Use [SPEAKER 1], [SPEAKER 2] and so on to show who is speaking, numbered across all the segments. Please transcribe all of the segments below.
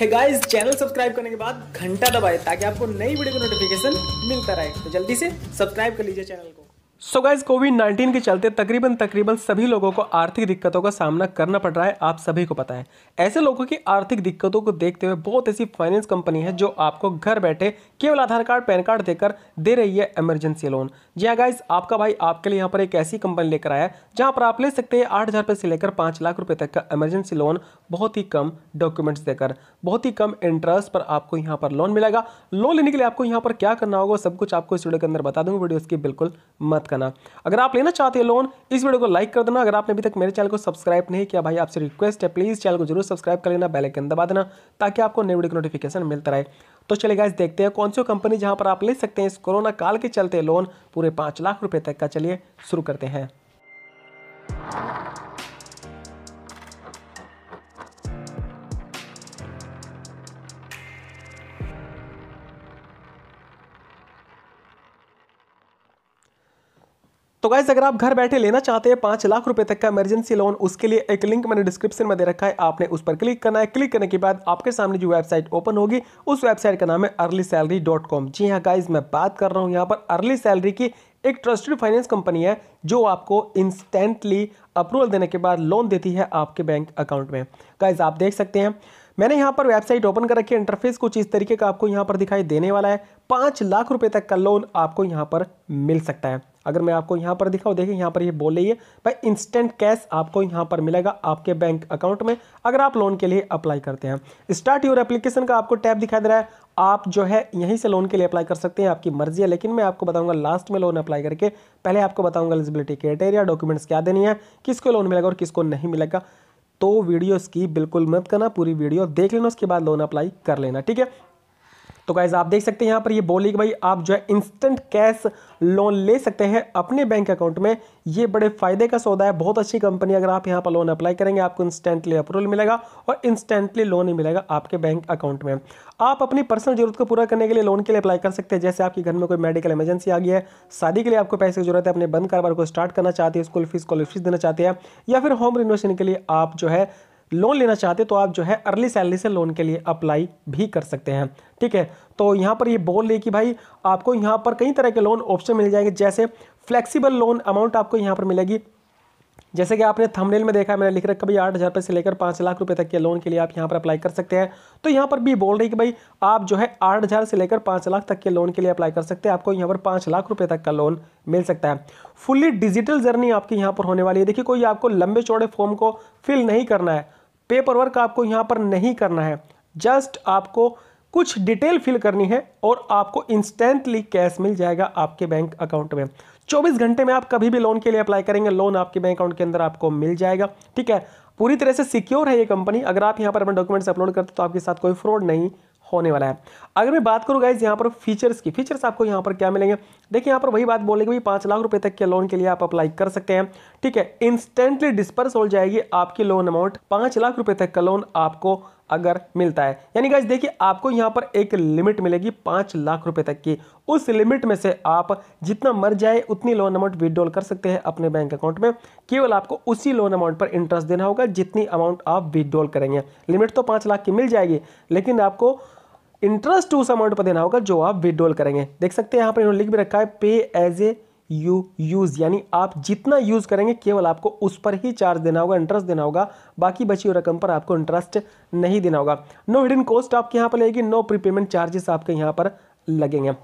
[SPEAKER 1] है guys channel subscribe करने के बाद घंटा दबाएं ताकि आपको नई वीडियो का नोटिफिकेशन मिलता रहे तो जल्दी से सब्सक्राइब कर लीजिए चैनल को सो गाइज कोविड 19 के चलते तकरीबन तकरीबन सभी लोगों को आर्थिक दिक्कतों का सामना करना पड़ रहा है आप सभी को पता है ऐसे लोगों की आर्थिक दिक्कतों को देखते हुए बहुत ऐसी फाइनेंस कंपनी है जो आपको घर बैठे केवल आधार कार्ड पैन कार्ड देकर दे रही है इमरजेंसी लोन जी हाँ गाइज आपका भाई आपके लिए यहाँ पर एक ऐसी कंपनी लेकर आया है जहाँ पर आप ले सकते हैं आठ हज़ार से लेकर पाँच लाख रुपये तक का इमरजेंसी लोन बहुत ही कम डॉक्यूमेंट्स देकर बहुत ही कम इंटरेस्ट पर आपको यहाँ पर लोन मिलेगा लोन लेने के लिए आपको यहाँ पर क्या करना होगा सब कुछ आपको इस वीडियो के अंदर बता दूंगा वीडियो इसकी बिल्कुल मत करना अगर आप लेना चाहते हैं लोन इस वीडियो को लाइक कर देना अगर आपने अभी तक मेरे चैनल को सब्सक्राइब नहीं किया भाई आपसे रिक्वेस्ट है प्लीज़ चैनल को जरूर सब्सक्राइब कर लेना बैलेकन दबा देना ताकि आपको नई वीडियो नोटिफिकेशन मिलता रहे तो चले गाइस देखते हैं कौन सी कंपनी जहाँ पर आप ले सकते हैं इस कोरोना काल के चलते लोन पूरे पाँच लाख रुपये तक का चलिए शुरू करते हैं तो गाइज अगर आप घर बैठे लेना चाहते हैं पांच लाख रुपए तक का इमरजेंसी लोन उसके लिए एक लिंक मैंने डिस्क्रिप्शन में दे रखा है आपने उस पर क्लिक करना है क्लिक करने के बाद आपके सामने जो वेबसाइट ओपन होगी उस वेबसाइट का नाम है अर्ली सैलरी डॉट कॉम जी हाँ गाइज मैं बात कर रहा हूँ यहाँ पर अर्ली सैलरी की एक ट्रस्टेड फाइनेंस कंपनी है जो आपको इंस्टेंटली अप्रूवल देने के बाद लोन देती है आपके बैंक अकाउंट में गाइज आप देख सकते हैं मैंने यहाँ पर वेबसाइट ओपन कर रखी है इंटरफेस कुछ इस तरीके का आपको यहाँ पर दिखाई देने वाला है पाँच लाख रुपए तक का लोन आपको यहाँ पर मिल सकता है अगर मैं आपको यहाँ पर दिखाऊँ देखिए यहाँ पर ये बोल रही है भाई इंस्टेंट कैश आपको यहाँ पर मिलेगा आपके बैंक अकाउंट में अगर आप लोन के लिए अप्लाई करते हैं स्टार्ट योर एप्लीकेशन का आपको टैब दिखाई दे रहा है आप जो है यहीं से लोन के लिए अप्लाई कर सकते हैं आपकी मर्जी है लेकिन मैं आपको बताऊंगा लास्ट में लोन अप्लाई करके पहले आपको बताऊंगा एलिजिबिलिटी क्राइटेरिया डॉक्यूमेंट्स क्या देनी है किसको लोन मिलेगा और किसको नहीं मिलेगा तो वीडियो इसकी बिल्कुल मत करना पूरी वीडियो देख लेना उसके बाद लोन अप्लाई कर लेना ठीक है तो गाइज आप देख सकते हैं यहाँ पर ये बोली कि भाई आप जो है इंस्टेंट कैश लोन ले सकते हैं अपने बैंक अकाउंट में ये बड़े फायदे का सौदा है बहुत अच्छी कंपनी अगर आप यहाँ पर लोन अप्लाई करेंगे आपको इंस्टेंटली अप्रूवल मिलेगा और इंस्टेंटली लोन ही मिलेगा आपके बैंक अकाउंट में आप अपनी पर्सनल जरूरत को पूरा करने के लिए लोन के लिए अप्लाई कर सकते हैं जैसे आपके घर में कोई मेडिकल इमरजेंसी आ गई है शादी के लिए आपको पैसे की जरूरत है अपने बंद कारोबार को स्टार्ट करना चाहते हैं स्कूल फीस कॉलेज फीस देना चाहते हैं या फिर होम रिनोवेशन के लिए आप जो है लोन लेना चाहते तो आप जो है अर्ली सैलरी से लोन के लिए अप्लाई भी कर सकते हैं ठीक है तो यहाँ पर ये बोल रही कि भाई आपको यहाँ पर कई तरह के लोन ऑप्शन मिल जाएंगे जैसे फ्लेक्सिबल लोन अमाउंट आपको यहाँ पर मिलेगी जैसे कि आपने थंबनेल में देखा है मैंने लिख रखा भाई आठ हज़ार रुपये से लेकर पाँच लाख रुपए तक के लोन के लिए आप यहाँ पर अप्लाई कर सकते हैं तो यहाँ पर भी बोल रही कि भाई आप जो है आठ हज़ार से लेकर पाँच लाख तक के लोन के लिए अप्लाई कर सकते हैं आपको यहाँ पर पाँच लाख रुपए तक का लोन मिल सकता है फुल्ली डिजिटल जर्नी आपकी यहाँ पर होने वाली है देखिए कोई आपको लंबे चौड़े फॉर्म को फिल नहीं करना है पेपर वर्क आपको यहाँ पर नहीं करना है जस्ट आपको कुछ डिटेल फिल करनी है और आपको इंस्टेंटली कैश मिल जाएगा आपके बैंक अकाउंट में 24 घंटे में आप कभी भी लोन के लिए अप्लाई करेंगे लोन आपके बैंक अकाउंट के अंदर आपको मिल जाएगा ठीक है पूरी तरह से सिक्योर है ये कंपनी अगर आप यहाँ पर अपने डॉक्यूमेंट्स अपलोड करते तो आपके साथ कोई फ्रॉड नहीं होने वाला है अगर मैं बात करूँ गाइज यहाँ पर फीचर्स की फीचर्स आपको यहाँ पर क्या मिलेंगे देखिए यहाँ पर वही बात बोलेंगे भाई पाँच लाख रुपए तक के लोन के लिए आप अप्लाई कर सकते हैं ठीक है इंस्टेंटली डिस्पर्स हो जाएगी आपकी लोन अमाउंट पाँच लाख रुपए तक का लोन आपको अगर मिलता है यानी गाइज देखिए आपको यहाँ पर एक लिमिट मिलेगी पाँच लाख रुपये तक की उस लिमिट में से आप जितना मर जाए उतनी लोन अमाउंट विदड्रॉल कर सकते हैं अपने बैंक अकाउंट में केवल आपको उसी लोन अमाउंट पर इंटरेस्ट देना होगा जितनी अमाउंट आप विदड्रॉल करेंगे लिमिट तो पाँच लाख की मिल जाएगी लेकिन आपको इंटरेस्ट उस अमाउंट पर देना होगा जो आप विड्रॉल करेंगे देख सकते हैं यहाँ पर इन्होंने लिख भी रखा है पे एज ए यू यूज़ यानी आप जितना यूज़ करेंगे केवल आपको उस पर ही चार्ज देना होगा इंटरेस्ट देना होगा बाकी बची हुई रकम पर आपको इंटरेस्ट नहीं देना होगा नो हिडन कॉस्ट आपके यहाँ पर लगेगी नो प्रीपेमेंट चार्जेस आपके यहाँ पर लगेंगे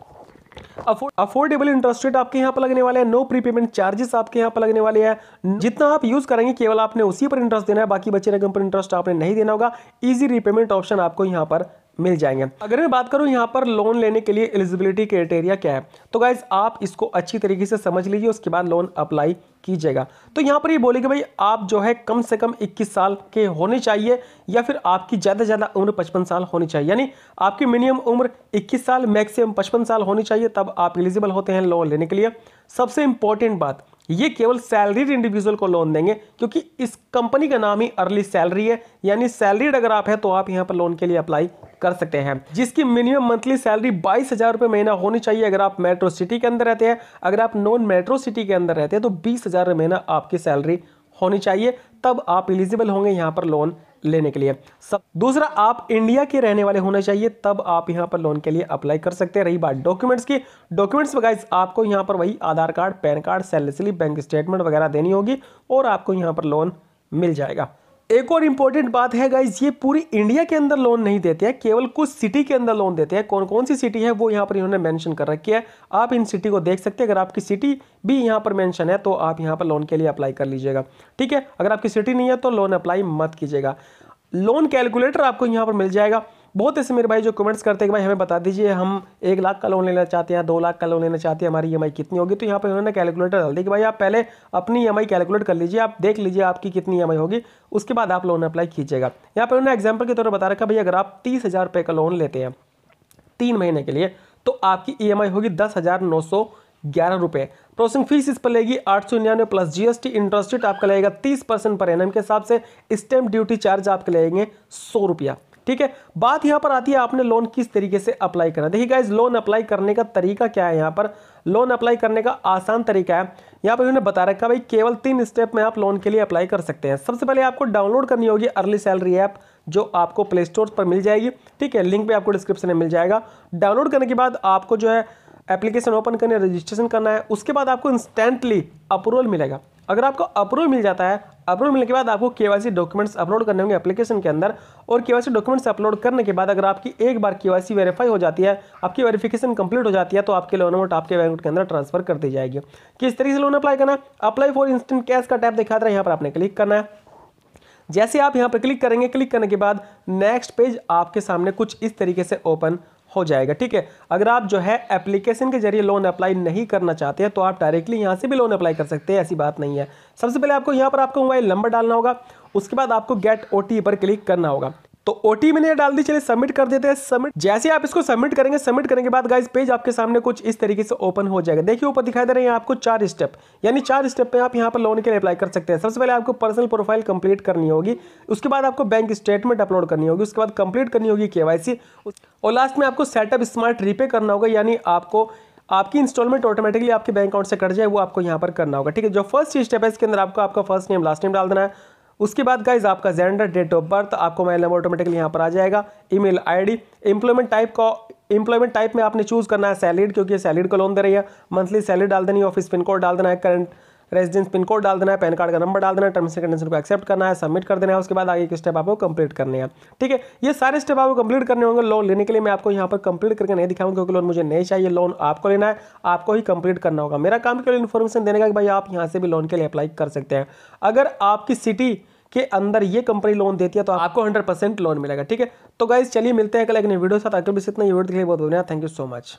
[SPEAKER 1] अफोर्डेबल इंटरेस्ट रेट आपके यहाँ पर लगने वाले हैं नो प्रीपेमेंट चार्जेस आपके यहाँ पर लगने वाले हैं जितना आप यूज करेंगे केवल आपने उसी पर इंटरेस्ट देना है बाकी बचे रकम पर इंटरेस्ट आपने नहीं देना होगा इजी रीपेमेंट ऑप्शन आपको यहाँ पर मिल जाएंगे अगर मैं बात करूं यहाँ पर लोन लेने के लिए एलिजिबिलिटी क्राइटेरिया क्या है तो गाइज आप इसको अच्छी तरीके से समझ लीजिए उसके बाद लोन अप्लाई कीजिएगा तो यहाँ पर ये कि भाई आप जो है कम से कम 21 साल के होने चाहिए या फिर आपकी ज़्यादा से ज़्यादा उम्र 55 साल होनी चाहिए यानी आपकी मिनिमम उम्र 21 साल मैक्सिमम 55 साल होनी चाहिए तब आप एलिजिबल होते हैं लोन लेने के लिए सबसे इंपॉर्टेंट बात ये केवल सैलरीड इंडिविजुअल को लोन देंगे क्योंकि इस कंपनी का नाम ही अर्ली सैलरी है यानी सैलरीड अगर आप है तो आप यहाँ पर लोन के लिए अप्लाई कर सकते हैं जिसकी मिनिमम मंथली सैलरी बाईस हज़ार रुपये महीना होनी चाहिए अगर आप मेट्रो सिटी के अंदर रहते हैं अगर आप नॉन मेट्रो सिटी के अंदर रहते हैं तो बीस हज़ार महीना आपकी सैलरी होनी चाहिए तब आप एलिजिबल होंगे यहाँ पर लोन लेने के लिए सब दूसरा आप इंडिया के रहने वाले होने चाहिए तब आप यहाँ पर लोन के लिए अप्लाई कर सकते हैं रही बात डॉक्यूमेंट्स की डॉक्यूमेंट्स वगैरह आपको यहाँ पर वही Aadhaar card PAN card salary slip bank statement वगैरह देनी होगी और आपको यहाँ पर लोन मिल जाएगा एक और इम्पोर्टेंट बात है गाइज ये पूरी इंडिया के अंदर लोन नहीं देते हैं केवल कुछ सिटी के अंदर लोन देते हैं कौन कौन सी सिटी है वो यहाँ पर इन्होंने मेंशन कर रखी है आप इन सिटी को देख सकते हैं अगर आपकी सिटी भी यहाँ पर मेंशन है तो आप यहाँ पर लोन के लिए अप्लाई कर लीजिएगा ठीक है अगर आपकी सिटी नहीं है तो लोन अप्लाई मत कीजिएगा लोन कैलकुलेटर आपको यहाँ पर मिल जाएगा बहुत ऐसे मेरे भाई जो कमेंट्स करते हैं कि भाई हमें बता दीजिए हम एक लाख का लोन लेना चाहते हैं दो लाख का लोन लेना चाहते हैं हमारी ई e कितनी होगी तो यहाँ पर उन्होंने कैलकुलेटर डाल दिया कि भाई आप पहले अपनी ई e कैलकुलेट कर लीजिए आप देख लीजिए आपकी कितनी ई e होगी उसके बाद आप लोन अप्लाई कीजिएगा यहाँ पर उन्होंने एग्जाम्पल के तौर पर बता रखा भाई अगर आप तीस हज़ार का लोन लेते हैं तीन महीने के लिए तो आपकी ई होगी दस हज़ार नौ सौ ग्यारह रुपये प्रोसेसिंग फीस इस पर लेगी आठ सौ निन्यानवे प्लस जीएसटी इंटरेस्ट रेट आपका लगेगा तीस परसेंट पर एन के हिसाब से स्टैम्प ड्यूटी चार्ज आपके लगेंगे सौ रुपया ठीक है बात यहां पर आती है आपने लोन किस तरीके से अप्लाई करना देखिए गाइज लोन अप्लाई करने का तरीका क्या है यहां पर लोन अप्लाई करने का आसान तरीका है यहां पर उन्होंने बता रखा भाई केवल तीन स्टेप में आप लोन के लिए अप्लाई कर सकते हैं सबसे पहले आपको डाउनलोड करनी होगी अर्ली सैलरी ऐप जो आपको प्ले स्टोर पर मिल जाएगी ठीक है लिंक भी आपको डिस्क्रिप्शन में मिल जाएगा डाउनलोड करने के बाद आपको जो है एप्लीकेशन ओपन करने रजिस्ट्रेशन करना है उसके बाद आपको इंस्टेंटली अप्रूवल मिलेगा अगर आपको अप्रूवल मिल जाता है अपलोड मिलने के बाद आपको केवासी डॉक्यूमेंट्स अपलोड करने होंगे एप्लीकेशन के अंदर और केवासी डॉक्यूमेंट्स अपलोड करने के बाद अगर आपकी एक बार केवासी वेरीफाई हो जाती है आपकी वेरीफिकेशन कंप्लीट हो जाती है तो आपके लोन अमाउंट आपके बैंक के अंदर ट्रांसफर कर दी जाएगी किस तरीके से लोन अप्लाई करना अप्लाई फॉर इंस्टेंट कैश का टैप दिखा रहा है यहाँ पर आपने क्लिक करना है जैसे आप यहाँ पर क्लिक करेंगे क्लिक करने के बाद नेक्स्ट पेज आपके सामने कुछ इस तरीके से ओपन हो जाएगा ठीक है अगर आप जो है एप्लीकेशन के जरिए लोन अप्लाई नहीं करना चाहते हैं तो आप डायरेक्टली यहाँ से भी लोन अप्लाई कर सकते हैं ऐसी बात नहीं है सबसे पहले आपको यहाँ पर आपको मोबाइल नंबर डालना होगा उसके बाद आपको गेट ओ पर क्लिक करना होगा तो ओ टी मैंने डाल दी चलिए सबमिट कर देते हैं सबमिट जैसे आप इसको सबमिट करेंगे सबमिट करने के बाद गाइस पेज आपके सामने कुछ इस तरीके से ओपन हो जाएगा देखिए ऊपर दिखाई दे रहे हैं आपको चार स्टेप यानी चार स्टेप पे आप यहाँ पर लोन के लिए अप्लाई कर सकते हैं सबसे पहले आपको पर्सनल प्रोफाइल कंप्लीट करनी होगी उसके बाद आपको बैंक स्टेटमेंट अपलोड करनी होगी उसके बाद कंप्लीट करनी होगी के और लास्ट में आपको सेटअप स्मार्ट रीपे करना होगा यानी आपको आपकी इंस्टॉलमेंट ऑटोमेटिकली आपके बैंक अकाउंट से कट जाए वो आपको यहाँ पर करना होगा ठीक है जो फर्स्ट स्टेप है इसके अंदर आपको आपका फर्स्ट नेम लास्ट नेम डाल देना है उसके बाद गाइज आपका जेंडर डेट ऑफ बर्थ आपको मेल नंबर ऑटोमेटिकली यहाँ पर आ जाएगा ईमेल आईडी एम्प्लॉयमेंट टाइप का एम्प्लॉयमेंट टाइप में आपने चूज़ करना है सैलरीड क्योंकि सैलरीड को लोन दे रही है मंथली सैलरी डाल देनी है ऑफिस पिन कोड डाल देना है करंट रेजिडेंस पिन कोड डाल देना है पैन कार्ड का नंबर डाल देना है टर्म्स एंड कंडीशन को एक्सेप्ट करना है सबमिट कर देना है उसके बाद आगे के स्टेप आपको कंप्लीट करने हैं ठीक है ये सारे स्टेप आपको कंप्लीट करने होंगे लोन लेने के लिए मैं आपको यहाँ पर कंप्लीट करके नहीं दिखाऊंगा क्योंकि लोन मुझे नहीं चाहिए लोन आपको लेना है आपको ही कंप्लीट करना होगा मेरा काम केवल इन्फॉर्मेशन देने का कि भाई आप यहाँ से भी लोन के लिए अप्लाई कर सकते हैं अगर आपकी सिटी के अंदर ये कंपनी लोन देती है तो आपको 100 परसेंट लोन मिलेगा ठीक है तो गाइज चलिए मिलते हैं कल एक नई वीडियो साथ आगे भी इतना ये वीडियो के लिए बहुत बढ़िया थैंक यू सो मच